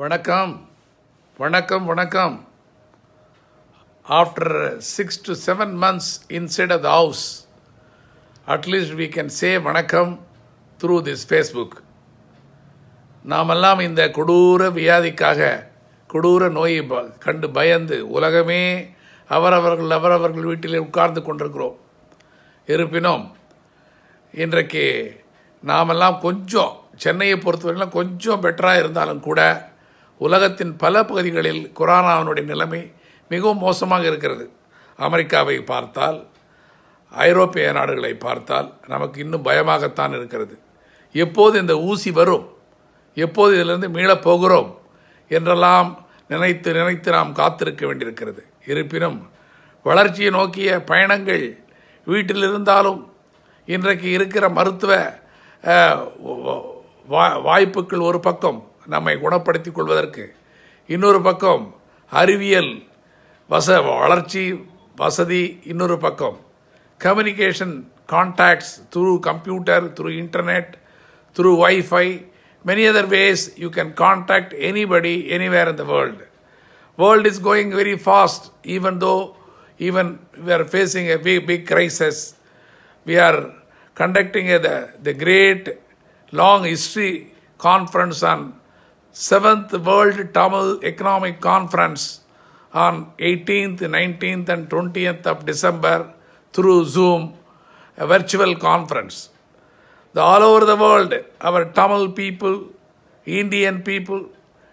வணக்கம் வணக்கம் வணக்கம் after six to seven months inside a house at least we can say வணக்கம் த்ரூ திஸ் ஃபேஸ்புக் நாமெல்லாம் இந்த கொடூர வியாதிக்காக கொடூர நோயை கண்டு பயந்து உலகமே அவரவர்கள் அவரவர்கள் வீட்டிலே உட்கார்ந்து கொண்டிருக்கிறோம் இருப்பினும் இன்றைக்கு நாமெல்லாம் கொஞ்சம் சென்னையை பொறுத்தவரையிலும் கொஞ்சம் பெட்டராக இருந்தாலும் கூட உலகத்தின் பல பகுதிகளில் கொரோனாவினுடைய நிலைமை மிகவும் மோசமாக இருக்கிறது அமெரிக்காவை பார்த்தால் ஐரோப்பிய நாடுகளை பார்த்தால் நமக்கு இன்னும் பயமாகத்தான் இருக்கிறது எப்போது இந்த ஊசி வரும் எப்போது இதிலிருந்து மீளப் போகிறோம் என்றெல்லாம் நினைத்து நினைத்து நாம் காத்திருக்க வேண்டியிருக்கிறது இருப்பினும் வளர்ச்சியை நோக்கிய பயணங்கள் வீட்டில் இருந்தாலும் இன்றைக்கு இருக்கிற மருத்துவ வாய்ப்புகள் ஒரு பக்கம் நம்மை குணப்படுத்தி கொள்வதற்கு இன்னொரு பக்கம் அறிவியல் வச வளர்ச்சி வசதி இன்னொரு பக்கம் communication contacts through computer through internet through wifi many other ways you can contact anybody anywhere in the world world is going very fast even though even we are facing a big big crisis we are conducting a the great long history conference on 7th World Tamil Economic Conference on 18th, 19th, and 20th of December through Zoom, a virtual conference. The all over the world, our Tamil people, Indian people,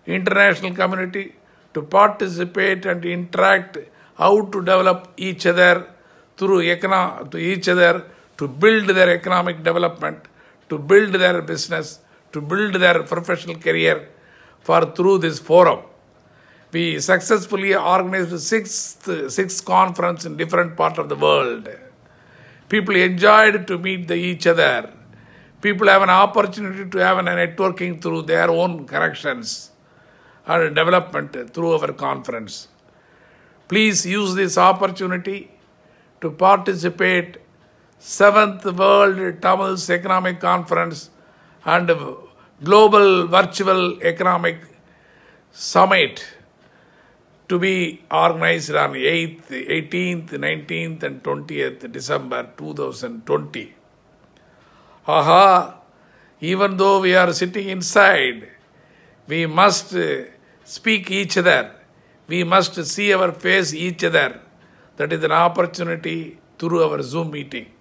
international community to participate and interact how to develop each other through econo- to each other to build their economic development, to build their business, to build their professional career for through this forum. We successfully organized sixth, sixth conference in different parts of the world. People enjoyed to meet the, each other. People have an opportunity to have a networking through their own connections and development through our conference. Please use this opportunity to participate 7th World Tamils Economic Conference and global virtual economic summit to be organized on 8th, 18th, 19th and 20th December 2020. Aha! Even though we are sitting inside, we must speak each other. We must see our face each other. That is an opportunity through our Zoom meeting.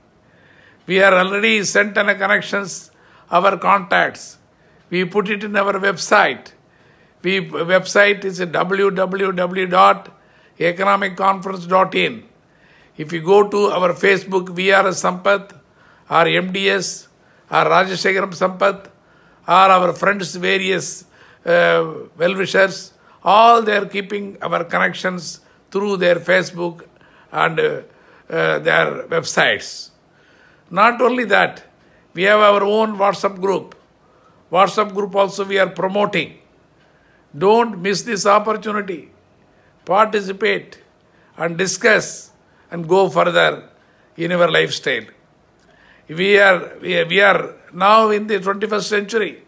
We are already sent on connections, our contacts we put it in our website. We website is www.economicconference.in. If you go to our Facebook, VRS Sampath, or MDS, or Rajashekaram Sampath, or our friends, various uh, well-wishers, all they are keeping our connections through their Facebook and uh, uh, their websites. Not only that, we have our own WhatsApp group. WhatsApp group also we are promoting. Don't miss this opportunity. Participate and discuss and go further in our lifestyle. We are, we are, we are now in the 21st century.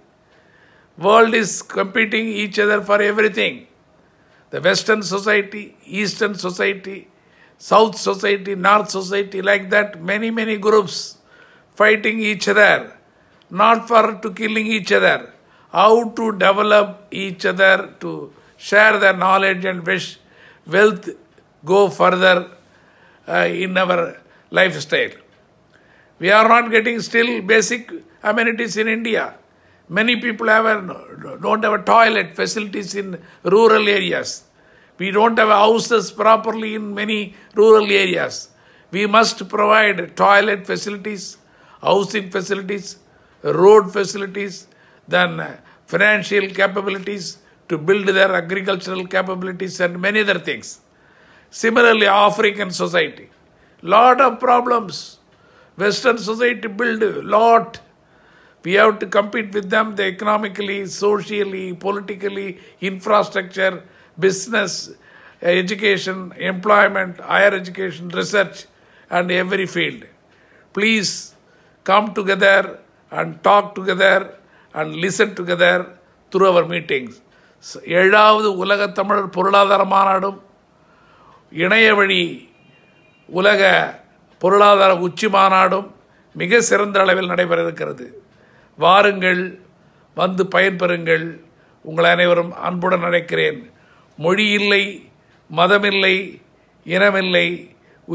World is competing each other for everything. The Western society, Eastern society, South society, North society, like that, many, many groups fighting each other not for to killing each other, how to develop each other, to share their knowledge and wish wealth go further uh, in our lifestyle. We are not getting still basic amenities in India. Many people have a, don't have a toilet facilities in rural areas. We don't have houses properly in many rural areas. We must provide toilet facilities, housing facilities, road facilities, then uh, financial capabilities to build their agricultural capabilities and many other things. Similarly, African society, lot of problems. Western society build lot. We have to compete with them the economically, socially, politically, infrastructure, business, education, employment, higher education, research, and every field. Please come together and talk together and listen together through our meetings. ஏழாவது உலக தமிழர் பொருளாதார மாநாடும் இணைய வழி உலக பொருளாதார உச்சி மாநாடும் மிக சிறந்த அளவில் நடைபெற இருக்கிறது வாருங்கள் வந்து பயன்பெறுங்கள் உங்கள் அனைவரும் அன்புடன் அழைக்கிறேன் மொழி இல்லை மதமில்லை இனமில்லை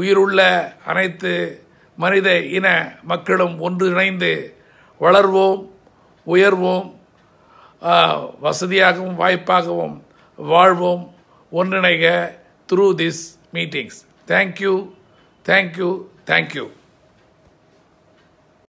உயிருள்ள அனைத்து மனித இன மக்களும் ஒன்று இணைந்து வளர்வோம் உயர்வோம் வசதியாகவும் வாய்ப்பாகவும் வாழ்வோம் ஒன்றிணைக through this meetings thank you thank you thank you